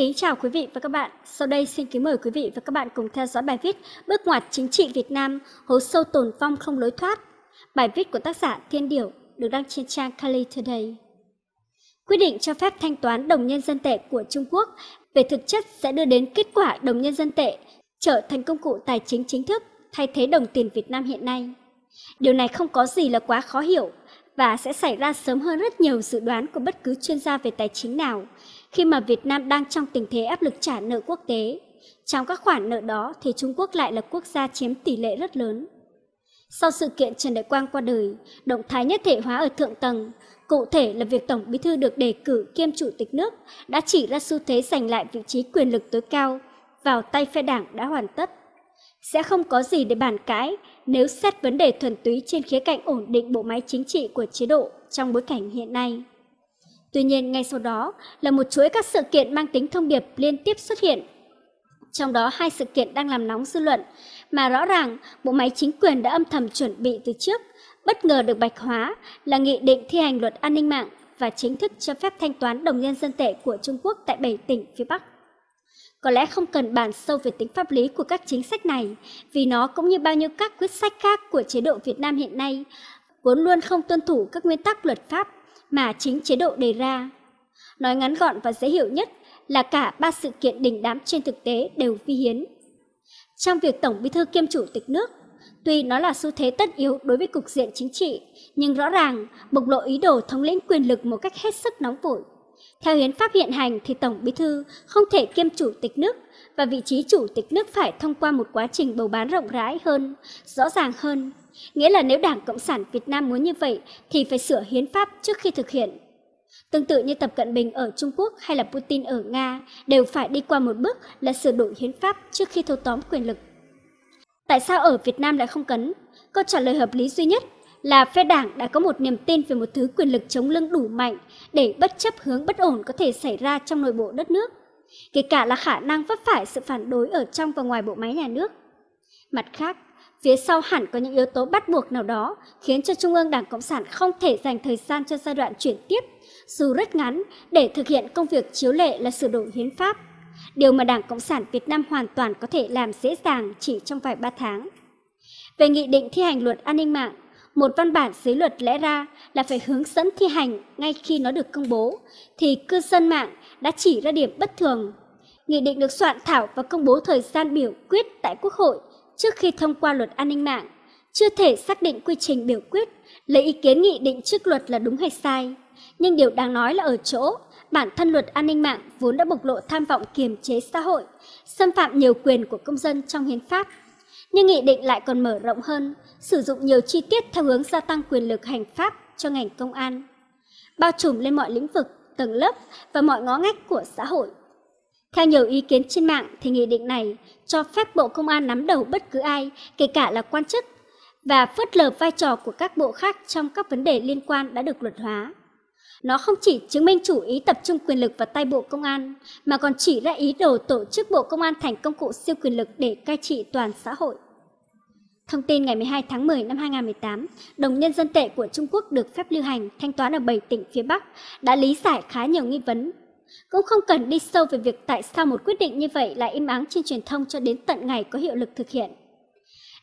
kính chào quý vị và các bạn. Sau đây xin kính mời quý vị và các bạn cùng theo dõi bài viết Bước ngoặt chính trị Việt Nam, hố sâu tồn vong không lối thoát. Bài viết của tác giả Thiên Điểu được đăng trên trang Kali Today. Quy định cho phép thanh toán đồng nhân dân tệ của Trung Quốc về thực chất sẽ đưa đến kết quả đồng nhân dân tệ trở thành công cụ tài chính chính thức thay thế đồng tiền Việt Nam hiện nay. Điều này không có gì là quá khó hiểu và sẽ xảy ra sớm hơn rất nhiều dự đoán của bất cứ chuyên gia về tài chính nào khi mà Việt Nam đang trong tình thế áp lực trả nợ quốc tế. Trong các khoản nợ đó thì Trung Quốc lại là quốc gia chiếm tỷ lệ rất lớn. Sau sự kiện Trần Đại Quang qua đời, động thái nhất thể hóa ở thượng tầng, cụ thể là việc Tổng Bí thư được đề cử kiêm chủ tịch nước, đã chỉ ra xu thế giành lại vị trí quyền lực tối cao vào tay phe đảng đã hoàn tất. Sẽ không có gì để bàn cãi nếu xét vấn đề thuần túy trên khía cạnh ổn định bộ máy chính trị của chế độ trong bối cảnh hiện nay. Tuy nhiên, ngay sau đó là một chuỗi các sự kiện mang tính thông điệp liên tiếp xuất hiện. Trong đó hai sự kiện đang làm nóng dư luận, mà rõ ràng bộ máy chính quyền đã âm thầm chuẩn bị từ trước, bất ngờ được bạch hóa là nghị định thi hành luật an ninh mạng và chính thức cho phép thanh toán đồng nhân dân tệ của Trung Quốc tại 7 tỉnh phía Bắc. Có lẽ không cần bàn sâu về tính pháp lý của các chính sách này, vì nó cũng như bao nhiêu các quyết sách khác của chế độ Việt Nam hiện nay, vốn luôn không tuân thủ các nguyên tắc luật pháp mà chính chế độ đề ra. Nói ngắn gọn và dễ hiểu nhất là cả ba sự kiện đình đám trên thực tế đều vi hiến. Trong việc Tổng Bí thư kiêm chủ tịch nước, tuy nó là xu thế tất yếu đối với cục diện chính trị, nhưng rõ ràng bộc lộ ý đồ thống lĩnh quyền lực một cách hết sức nóng vội. Theo hiến pháp hiện hành thì Tổng Bí thư không thể kiêm chủ tịch nước và vị trí chủ tịch nước phải thông qua một quá trình bầu bán rộng rãi hơn, rõ ràng hơn Nghĩa là nếu Đảng Cộng sản Việt Nam muốn như vậy thì phải sửa hiến pháp trước khi thực hiện. Tương tự như Tập Cận Bình ở Trung Quốc hay là Putin ở Nga đều phải đi qua một bước là sửa đổi hiến pháp trước khi thâu tóm quyền lực. Tại sao ở Việt Nam lại không cấn? Câu trả lời hợp lý duy nhất là phe đảng đã có một niềm tin về một thứ quyền lực chống lưng đủ mạnh để bất chấp hướng bất ổn có thể xảy ra trong nội bộ đất nước, kể cả là khả năng vấp phải sự phản đối ở trong và ngoài bộ máy nhà nước. Mặt khác, phía sau hẳn có những yếu tố bắt buộc nào đó khiến cho Trung ương Đảng Cộng sản không thể dành thời gian cho giai đoạn chuyển tiếp, dù rất ngắn, để thực hiện công việc chiếu lệ là sửa đổi hiến pháp. Điều mà Đảng Cộng sản Việt Nam hoàn toàn có thể làm dễ dàng chỉ trong vài ba tháng. Về nghị định thi hành luật an ninh mạng, một văn bản dưới luật lẽ ra là phải hướng dẫn thi hành ngay khi nó được công bố, thì cư dân mạng đã chỉ ra điểm bất thường. Nghị định được soạn thảo và công bố thời gian biểu quyết tại Quốc hội trước khi thông qua luật an ninh mạng, chưa thể xác định quy trình biểu quyết, lấy ý kiến nghị định trước luật là đúng hay sai. Nhưng điều đáng nói là ở chỗ, bản thân luật an ninh mạng vốn đã bộc lộ tham vọng kiềm chế xã hội, xâm phạm nhiều quyền của công dân trong hiến pháp. Nhưng nghị định lại còn mở rộng hơn, sử dụng nhiều chi tiết theo hướng gia tăng quyền lực hành pháp cho ngành công an, bao trùm lên mọi lĩnh vực, tầng lớp và mọi ngõ ngách của xã hội. Theo nhiều ý kiến trên mạng thì nghị định này cho phép Bộ Công an nắm đầu bất cứ ai, kể cả là quan chức, và phớt lờ vai trò của các bộ khác trong các vấn đề liên quan đã được luật hóa. Nó không chỉ chứng minh chủ ý tập trung quyền lực vào tay Bộ Công an, mà còn chỉ ra ý đồ tổ chức Bộ Công an thành công cụ siêu quyền lực để cai trị toàn xã hội. Thông tin ngày 12 tháng 10 năm 2018, đồng nhân dân tệ của Trung Quốc được phép lưu hành thanh toán ở 7 tỉnh phía Bắc đã lý giải khá nhiều nghi vấn cũng không cần đi sâu về việc tại sao một quyết định như vậy lại im ắng trên truyền thông cho đến tận ngày có hiệu lực thực hiện.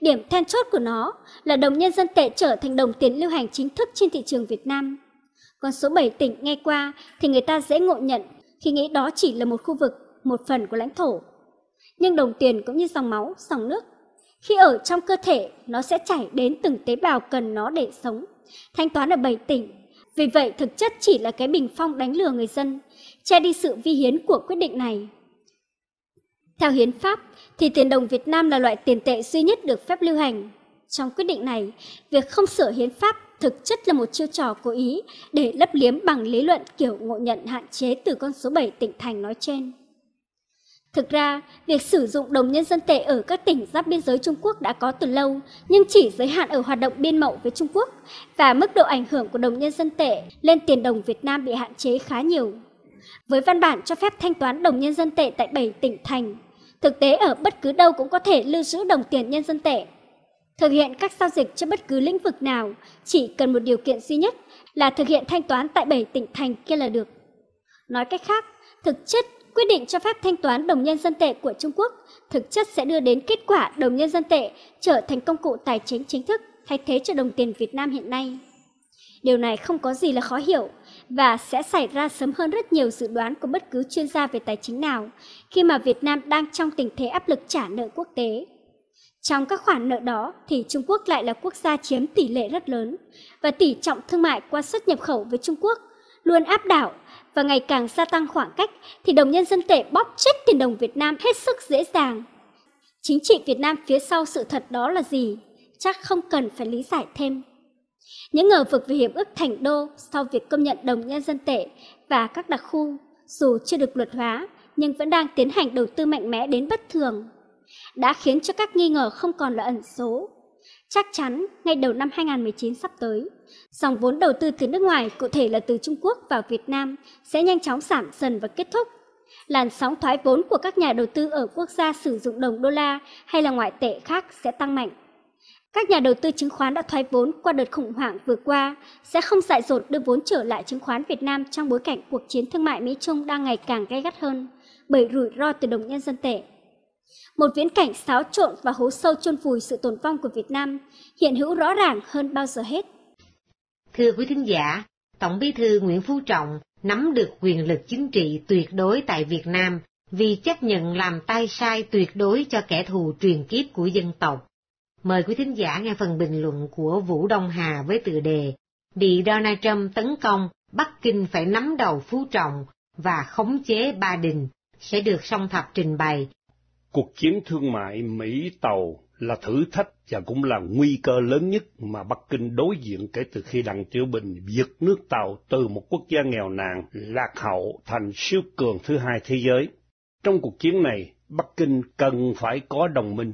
Điểm then chốt của nó là đồng nhân dân tệ trở thành đồng tiền lưu hành chính thức trên thị trường Việt Nam. Còn số 7 tỉnh nghe qua thì người ta dễ ngộ nhận khi nghĩ đó chỉ là một khu vực, một phần của lãnh thổ. Nhưng đồng tiền cũng như dòng máu, dòng nước. Khi ở trong cơ thể, nó sẽ chảy đến từng tế bào cần nó để sống. Thanh toán ở 7 tỉnh. Vì vậy, thực chất chỉ là cái bình phong đánh lừa người dân che đi sự vi hiến của quyết định này. Theo hiến pháp thì tiền đồng Việt Nam là loại tiền tệ duy nhất được phép lưu hành. Trong quyết định này, việc không sửa hiến pháp thực chất là một chiêu trò cố ý để lấp liếm bằng lý luận kiểu ngộ nhận hạn chế từ con số 7 tỉnh thành nói trên. Thực ra, việc sử dụng đồng nhân dân tệ ở các tỉnh giáp biên giới Trung Quốc đã có từ lâu, nhưng chỉ giới hạn ở hoạt động biên mậu với Trung Quốc và mức độ ảnh hưởng của đồng nhân dân tệ lên tiền đồng Việt Nam bị hạn chế khá nhiều với văn bản cho phép thanh toán đồng nhân dân tệ tại 7 tỉnh thành. Thực tế ở bất cứ đâu cũng có thể lưu giữ đồng tiền nhân dân tệ. Thực hiện các giao dịch trên bất cứ lĩnh vực nào, chỉ cần một điều kiện duy nhất là thực hiện thanh toán tại 7 tỉnh thành kia là được. Nói cách khác, thực chất quyết định cho phép thanh toán đồng nhân dân tệ của Trung Quốc thực chất sẽ đưa đến kết quả đồng nhân dân tệ trở thành công cụ tài chính chính thức thay thế cho đồng tiền Việt Nam hiện nay. Điều này không có gì là khó hiểu, và sẽ xảy ra sớm hơn rất nhiều dự đoán của bất cứ chuyên gia về tài chính nào khi mà Việt Nam đang trong tình thế áp lực trả nợ quốc tế. Trong các khoản nợ đó thì Trung Quốc lại là quốc gia chiếm tỷ lệ rất lớn và tỷ trọng thương mại qua xuất nhập khẩu với Trung Quốc luôn áp đảo và ngày càng gia tăng khoảng cách thì đồng nhân dân tệ bóp chết tiền đồng Việt Nam hết sức dễ dàng. Chính trị Việt Nam phía sau sự thật đó là gì? Chắc không cần phải lý giải thêm. Những ngờ vực về hiệp ước thành đô sau việc công nhận đồng nhân dân tệ và các đặc khu, dù chưa được luật hóa, nhưng vẫn đang tiến hành đầu tư mạnh mẽ đến bất thường, đã khiến cho các nghi ngờ không còn là ẩn số. Chắc chắn, ngay đầu năm 2019 sắp tới, dòng vốn đầu tư từ nước ngoài, cụ thể là từ Trung Quốc vào Việt Nam, sẽ nhanh chóng giảm dần và kết thúc. Làn sóng thoái vốn của các nhà đầu tư ở quốc gia sử dụng đồng đô la hay là ngoại tệ khác sẽ tăng mạnh. Các nhà đầu tư chứng khoán đã thoái vốn qua đợt khủng hoảng vừa qua sẽ không dại dột đưa vốn trở lại chứng khoán Việt Nam trong bối cảnh cuộc chiến thương mại Mỹ-Trung đang ngày càng gay gắt hơn bởi rủi ro từ đồng nhân dân tệ. Một viễn cảnh xáo trộn và hố sâu chôn vùi sự tồn vong của Việt Nam hiện hữu rõ ràng hơn bao giờ hết. Thưa quý thính giả, Tổng Bí thư Nguyễn Phú Trọng nắm được quyền lực chính trị tuyệt đối tại Việt Nam vì chấp nhận làm tay sai tuyệt đối cho kẻ thù truyền kiếp của dân tộc Mời quý thính giả nghe phần bình luận của Vũ Đông Hà với tựa đề Bị Donald Trump tấn công, Bắc Kinh phải nắm đầu Phú Trọng và khống chế Ba Đình sẽ được song thập trình bày. Cuộc chiến thương mại Mỹ-Tàu là thử thách và cũng là nguy cơ lớn nhất mà Bắc Kinh đối diện kể từ khi Đặng Tiểu Bình diệt nước Tàu từ một quốc gia nghèo nàn, lạc hậu thành siêu cường thứ hai thế giới. Trong cuộc chiến này, Bắc Kinh cần phải có đồng minh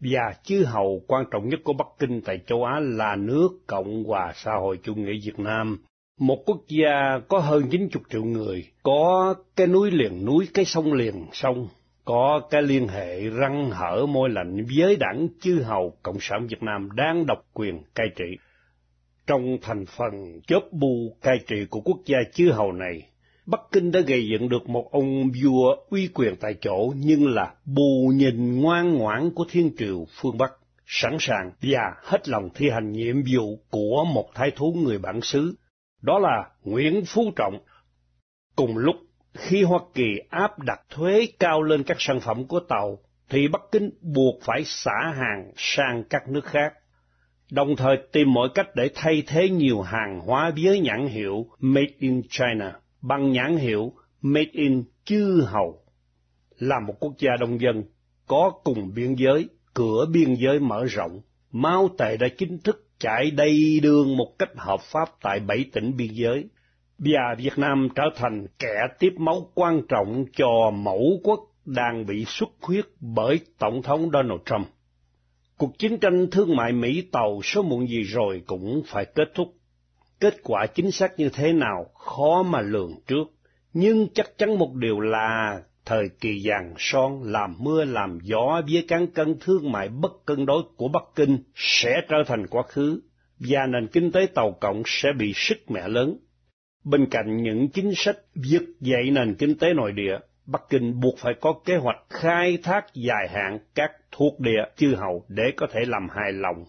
và chư hầu quan trọng nhất của Bắc Kinh tại châu Á là nước Cộng hòa xã hội chủ nghĩa Việt Nam, một quốc gia có hơn 90 triệu người, có cái núi liền núi, cái sông liền sông, có cái liên hệ răng hở môi lạnh với đảng chư hầu Cộng sản Việt Nam đang độc quyền cai trị. Trong thành phần chớp bu cai trị của quốc gia chư hầu này Bắc Kinh đã gây dựng được một ông vua uy quyền tại chỗ nhưng là bù nhìn ngoan ngoãn của thiên triều phương Bắc, sẵn sàng và hết lòng thi hành nhiệm vụ của một thái thú người bản xứ, đó là Nguyễn Phú Trọng. Cùng lúc, khi Hoa Kỳ áp đặt thuế cao lên các sản phẩm của tàu, thì Bắc Kinh buộc phải xả hàng sang các nước khác đồng thời tìm mọi cách để thay thế nhiều hàng hóa với nhãn hiệu Made in China bằng nhãn hiệu Made in Chư Hầu, là một quốc gia đông dân, có cùng biên giới, cửa biên giới mở rộng, Mao Tề đã chính thức chạy đầy đường một cách hợp pháp tại bảy tỉnh biên giới, và Việt Nam trở thành kẻ tiếp máu quan trọng cho mẫu quốc đang bị xuất huyết bởi Tổng thống Donald Trump. Cuộc chiến tranh thương mại Mỹ-Tàu số muộn gì rồi cũng phải kết thúc Kết quả chính xác như thế nào khó mà lường trước, nhưng chắc chắn một điều là thời kỳ vàng son làm mưa làm gió với cán cân thương mại bất cân đối của Bắc Kinh sẽ trở thành quá khứ, và nền kinh tế Tàu Cộng sẽ bị sức mẹ lớn. Bên cạnh những chính sách vực dậy nền kinh tế nội địa, Bắc Kinh buộc phải có kế hoạch khai thác dài hạn các thuộc địa chư hầu để có thể làm hài lòng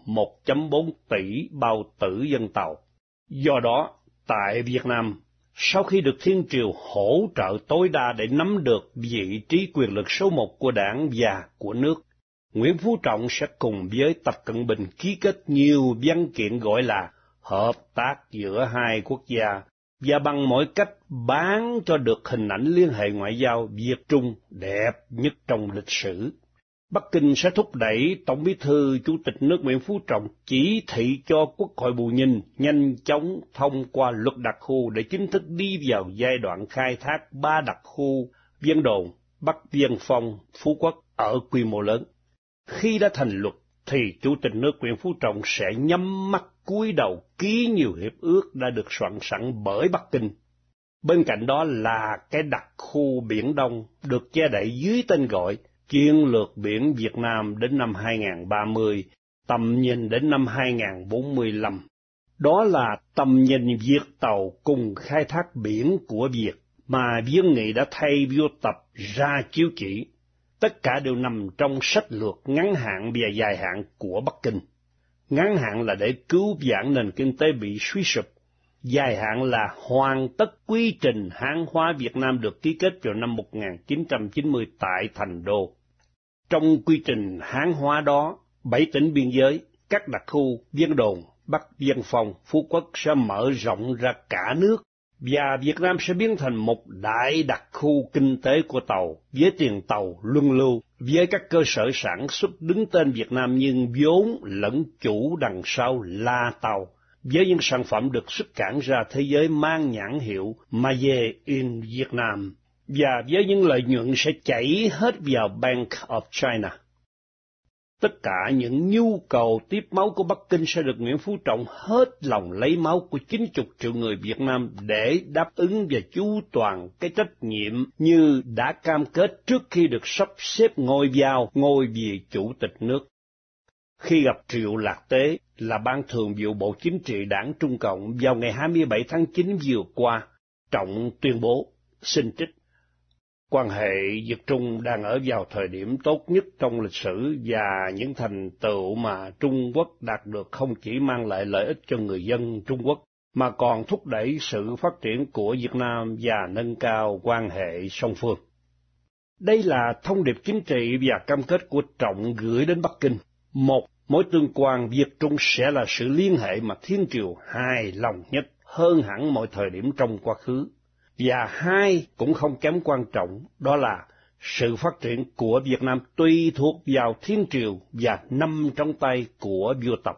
1.4 tỷ bao tử dân Tàu Do đó, tại Việt Nam, sau khi được Thiên Triều hỗ trợ tối đa để nắm được vị trí quyền lực số một của đảng và của nước, Nguyễn Phú Trọng sẽ cùng với Tập Cận Bình ký kết nhiều văn kiện gọi là hợp tác giữa hai quốc gia và bằng mọi cách bán cho được hình ảnh liên hệ ngoại giao Việt Trung đẹp nhất trong lịch sử. Bắc Kinh sẽ thúc đẩy Tổng bí thư Chủ tịch nước Nguyễn Phú Trọng chỉ thị cho Quốc hội Bù Nhìn nhanh chóng thông qua luật đặc khu để chính thức đi vào giai đoạn khai thác ba đặc khu Viên Đồn, Bắc Viên Phong, Phú Quốc ở quy mô lớn. Khi đã thành luật thì Chủ tịch nước Nguyễn Phú Trọng sẽ nhắm mắt cúi đầu ký nhiều hiệp ước đã được soạn sẵn bởi Bắc Kinh. Bên cạnh đó là cái đặc khu Biển Đông được che đậy dưới tên gọi chiến lược biển Việt Nam đến năm 2030, tầm nhìn đến năm 2045. Đó là tầm nhìn Việt Tàu cùng khai thác biển của Việt mà Viên Nghị đã thay vô tập ra chiếu chỉ. Tất cả đều nằm trong sách lược ngắn hạn và dài hạn của Bắc Kinh. Ngắn hạn là để cứu vãn nền kinh tế bị suy sụp, dài hạn là hoàn tất quy trình hãng hóa Việt Nam được ký kết vào năm 1990 tại Thành Đô. Trong quy trình hán hóa đó, bảy tỉnh biên giới, các đặc khu, viên đồn, Bắc Biên Phòng, Phú Quốc sẽ mở rộng ra cả nước và Việt Nam sẽ biến thành một đại đặc khu kinh tế của tàu với tiền tàu luân lưu với các cơ sở sản xuất đứng tên Việt Nam nhưng vốn lẫn chủ đằng sau là tàu với những sản phẩm được xuất cảng ra thế giới mang nhãn hiệu made in Việt Nam và với những lợi nhuận sẽ chảy hết vào Bank of China. Tất cả những nhu cầu tiếp máu của Bắc Kinh sẽ được Nguyễn Phú Trọng hết lòng lấy máu của 90 triệu người Việt Nam để đáp ứng và chú toàn cái trách nhiệm như đã cam kết trước khi được sắp xếp ngôi vào ngôi vị chủ tịch nước. Khi gặp Triệu Lạc Tế là Ban Thường vụ Bộ Chính trị Đảng Trung Cộng vào ngày 27 tháng 9 vừa qua, Trọng tuyên bố xin trích Quan hệ Việt Trung đang ở vào thời điểm tốt nhất trong lịch sử và những thành tựu mà Trung Quốc đạt được không chỉ mang lại lợi ích cho người dân Trung Quốc mà còn thúc đẩy sự phát triển của Việt Nam và nâng cao quan hệ song phương. Đây là thông điệp chính trị và cam kết của Trọng gửi đến Bắc Kinh. Một, mối tương quan Việt Trung sẽ là sự liên hệ mà Thiên Triều hài lòng nhất hơn hẳn mọi thời điểm trong quá khứ. Và hai cũng không kém quan trọng, đó là sự phát triển của Việt Nam tùy thuộc vào thiên triều và nằm trong tay của vua Tập.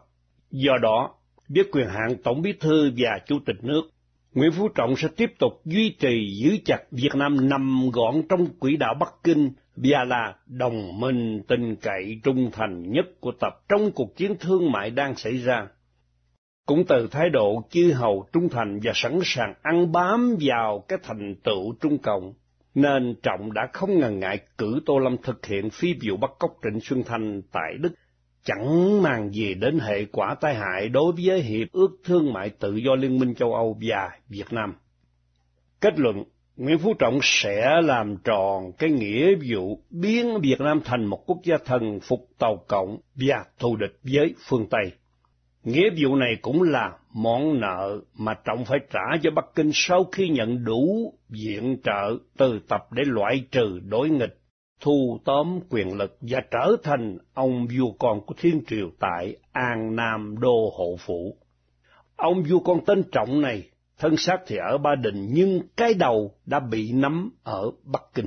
Do đó, biết quyền hạn Tổng Bí Thư và Chủ tịch nước, Nguyễn Phú Trọng sẽ tiếp tục duy trì giữ chặt Việt Nam nằm gọn trong quỹ đạo Bắc Kinh và là đồng minh tình cậy trung thành nhất của Tập trong cuộc chiến thương mại đang xảy ra cũng từ thái độ chư hầu trung thành và sẵn sàng ăn bám vào cái thành tựu Trung Cộng, nên Trọng đã không ngần ngại cử Tô Lâm thực hiện phi vụ bắt cóc Trịnh Xuân Thanh tại Đức, chẳng màng gì đến hệ quả tai hại đối với Hiệp ước Thương mại Tự do Liên minh châu Âu và Việt Nam. Kết luận, Nguyễn Phú Trọng sẽ làm tròn cái nghĩa vụ biến Việt Nam thành một quốc gia thần phục Tàu Cộng và thù địch với phương Tây. Nghĩa vụ này cũng là món nợ mà trọng phải trả cho Bắc Kinh sau khi nhận đủ viện trợ từ tập để loại trừ đối nghịch, thu tóm quyền lực và trở thành ông vua con của thiên triều tại An Nam Đô Hộ Phủ. Ông vua con tên Trọng này, thân xác thì ở Ba Đình nhưng cái đầu đã bị nắm ở Bắc Kinh.